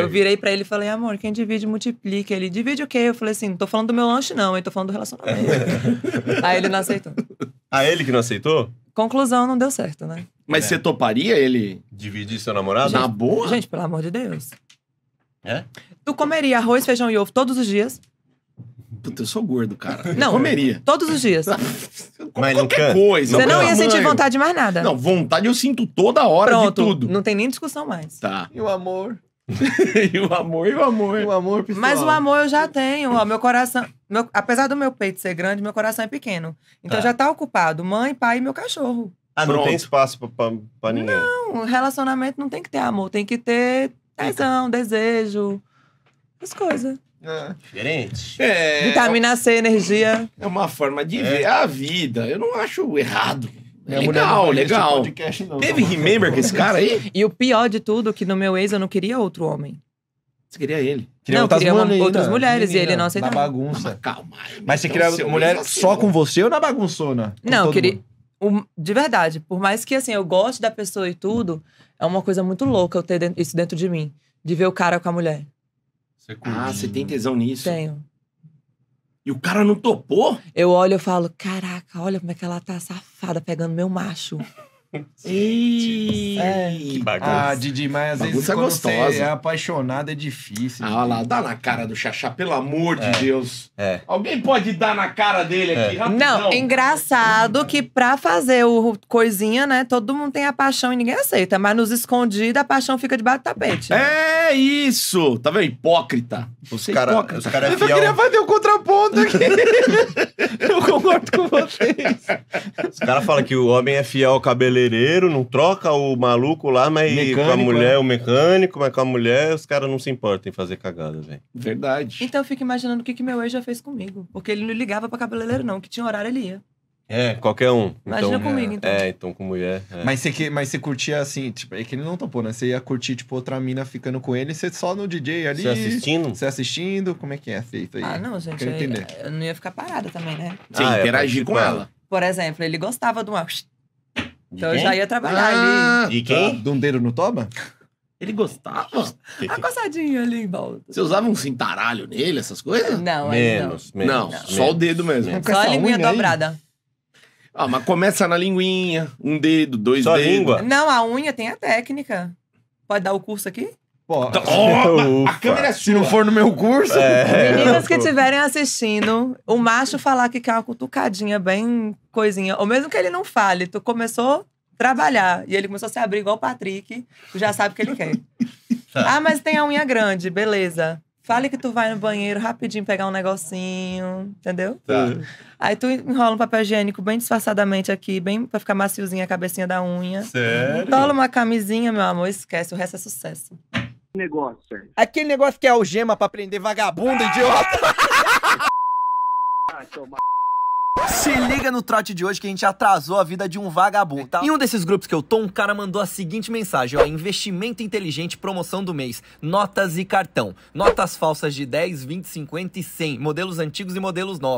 Eu virei para ele e falei, amor, quem divide, multiplica. Ele, divide o quê? Eu falei assim, não tô falando do meu lanche, não, eu tô falando do relacionamento. Aí ele não aceitou. A ah, ele que não aceitou? Conclusão, não deu certo, né? Mas é. você toparia ele dividir seu namorado? Gente, Na boa? Gente, pelo amor de Deus. É? Tu comeria arroz, feijão e ovo todos os dias? Puta, eu sou gordo, cara. Não. Eu comeria. Todos os dias. Mas Qualquer coisa. Você não ia sentir vontade de mais nada. Não, vontade eu sinto toda hora Pronto, de tudo. Não tem nem discussão mais. Tá. E o amor? e o amor, e o amor. O amor pessoal. Mas o amor eu já tenho. Ó, meu coração. Meu, apesar do meu peito ser grande, meu coração é pequeno. Então tá. já tá ocupado. Mãe, pai e meu cachorro. Ah, Pronto. não tem espaço pra, pra, pra, ninguém. Não, relacionamento não tem que ter amor, tem que ter tesão, desejo, as coisas. Ah, diferente. É, Vitamina C, energia. É uma forma de é. ver a vida. Eu não acho errado. É Minha legal, legal. Podcast, não, Teve não, tá Remember com esse cara aí? E o pior de tudo, que no meu ex eu não queria outro homem. Você queria ele? Queria não, queria mulher, outras né? mulheres menina, e ele não aceitava. Na bagunça. Ah, calma. Aí, mas você então queria mulher é assim, só né? com você ou na bagunçona? Não, eu queria... O, de verdade, por mais que assim, eu goste da pessoa e tudo, é uma coisa muito louca eu ter isso dentro de mim. De ver o cara com a mulher. Você ah, você tem tesão nisso? Tenho. E o cara não topou? Eu olho e falo, caraca, olha como é que ela tá safada pegando meu macho. Tipo, é. que bagunça. Ah, Didi, mas às vezes quando gostosa. você é apaixonado é difícil. Ah, lá, dá na cara do Xaxá, pelo amor de é. Deus. É. Alguém pode dar na cara dele é. aqui, rapidão. Não, engraçado que pra fazer o coisinha, né, todo mundo tem a paixão e ninguém aceita. Mas nos escondidos, a paixão fica debaixo do tapete. Né? É isso! Tá vendo? Hipócrita. Você é cara, hipócrita. Os cara é Eu só queria fazer o um contraponto aqui. Eu concordo com vocês. Os caras falam que o homem é fiel ao cabeleiro cabeleireiro, não troca o maluco lá, mas mecânico, com a é. mulher, é. o mecânico, mas com a mulher, os caras não se importam em fazer cagada, velho. Verdade. Então eu fico imaginando o que, que meu ex já fez comigo. Porque ele não ligava pra cabeleireiro, não, que tinha horário ele ia. É, qualquer um. Imagina então, comigo, então. É, então com mulher. É. Mas, você, que, mas você curtia assim, tipo, é que ele não topou, né? Você ia curtir, tipo, outra mina ficando com ele, você só no DJ ali. Você assistindo? Você assistindo, como é que é feito aí? Ah, não, gente. É, eu não ia ficar parada também, né? Sim, ah, é, interagir com ela. ela. Por exemplo, ele gostava de uma então quem? eu já ia trabalhar ah, ali. De quem? Dundeiro tá. no toba? Ele gostava. Ah, Uma coçadinha ali em volta. Você usava um cintaralho nele, essas coisas? Não, menos, não. Menos, não, só o dedo mesmo. Só a linguinha dobrada. Ah, mas começa na linguinha, um dedo, dois Só dedos. Língua. Não, a unha tem a técnica. Pode dar o curso aqui? Pô, oh, a câmera é sua. Se não for no meu curso. É, é. Meninas que estiverem assistindo, o macho falar que quer uma cutucadinha bem coisinha, ou mesmo que ele não fale, tu começou a trabalhar e ele começou a se abrir igual o Patrick, tu já sabe o que ele quer. Tá. ah, mas tem a unha grande, beleza. Fale que tu vai no banheiro rapidinho pegar um negocinho, entendeu? Tá. Aí tu enrola um papel higiênico bem disfarçadamente aqui, bem pra ficar maciozinha a cabecinha da unha. Sério? Tola uma camisinha, meu amor, esquece, o resto é sucesso negócio, Sérgio? Aquele negócio que é algema pra prender vagabundo, idiota! Ah, Se liga no trote de hoje que a gente atrasou a vida de um vagabundo, tá? Em um desses grupos que eu tô, um cara mandou a seguinte mensagem, ó. Investimento inteligente, promoção do mês, notas e cartão. Notas falsas de 10, 20, 50 e 100. Modelos antigos e modelos novos.